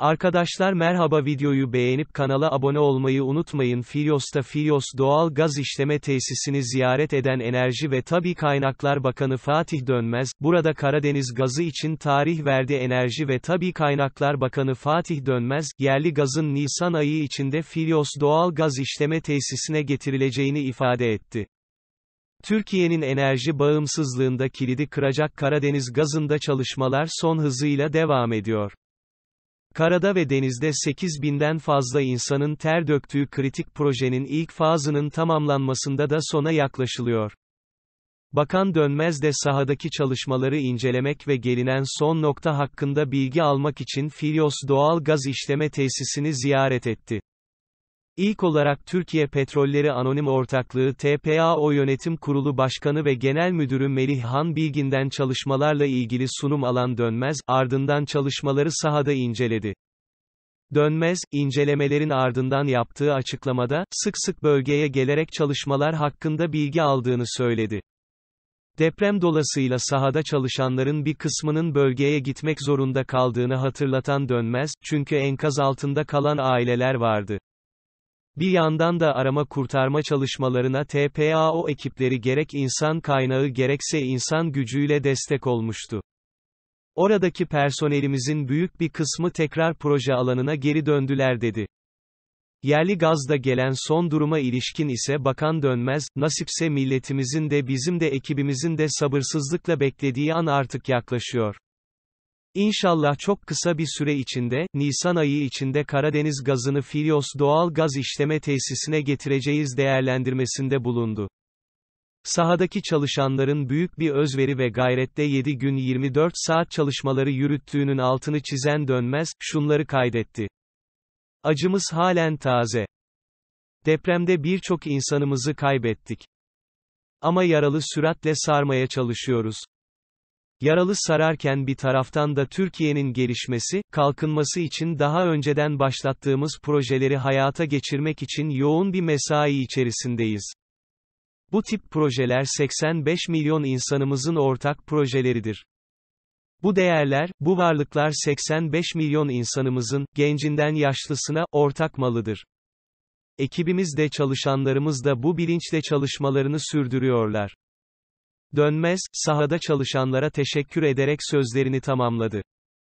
Arkadaşlar merhaba videoyu beğenip kanala abone olmayı unutmayın Filyos'ta Filyos Doğal Gaz işleme Tesisini ziyaret eden Enerji ve Tabi Kaynaklar Bakanı Fatih Dönmez, burada Karadeniz gazı için tarih verdi Enerji ve Tabi Kaynaklar Bakanı Fatih Dönmez, yerli gazın Nisan ayı içinde Filyos Doğal Gaz işleme Tesisine getirileceğini ifade etti. Türkiye'nin enerji bağımsızlığında kilidi kıracak Karadeniz gazında çalışmalar son hızıyla devam ediyor. Karada ve denizde 8 binden fazla insanın ter döktüğü kritik projenin ilk fazının tamamlanmasında da sona yaklaşılıyor. Bakan Dönmez de sahadaki çalışmaları incelemek ve gelinen son nokta hakkında bilgi almak için Filios Doğal Gaz İşleme Tesisini ziyaret etti. İlk olarak Türkiye Petrolleri Anonim Ortaklığı TPAO Yönetim Kurulu Başkanı ve Genel Müdürü Melih Han Bilgin'den çalışmalarla ilgili sunum alan Dönmez, ardından çalışmaları sahada inceledi. Dönmez, incelemelerin ardından yaptığı açıklamada, sık sık bölgeye gelerek çalışmalar hakkında bilgi aldığını söyledi. Deprem dolasıyla sahada çalışanların bir kısmının bölgeye gitmek zorunda kaldığını hatırlatan Dönmez, çünkü enkaz altında kalan aileler vardı. Bir yandan da arama kurtarma çalışmalarına TPAO ekipleri gerek insan kaynağı gerekse insan gücüyle destek olmuştu. Oradaki personelimizin büyük bir kısmı tekrar proje alanına geri döndüler dedi. Yerli gazda gelen son duruma ilişkin ise bakan dönmez, nasipse milletimizin de bizim de ekibimizin de sabırsızlıkla beklediği an artık yaklaşıyor. İnşallah çok kısa bir süre içinde, Nisan ayı içinde Karadeniz gazını Filyos doğal gaz işleme tesisine getireceğiz değerlendirmesinde bulundu. Sahadaki çalışanların büyük bir özveri ve gayrette 7 gün 24 saat çalışmaları yürüttüğünün altını çizen dönmez, şunları kaydetti. Acımız halen taze. Depremde birçok insanımızı kaybettik. Ama yaralı süratle sarmaya çalışıyoruz. Yaralı sararken bir taraftan da Türkiye'nin gelişmesi, kalkınması için daha önceden başlattığımız projeleri hayata geçirmek için yoğun bir mesai içerisindeyiz. Bu tip projeler 85 milyon insanımızın ortak projeleridir. Bu değerler, bu varlıklar 85 milyon insanımızın, gencinden yaşlısına, ortak malıdır. Ekibimiz de çalışanlarımız da bu bilinçle çalışmalarını sürdürüyorlar. Dönmez, sahada çalışanlara teşekkür ederek sözlerini tamamladı.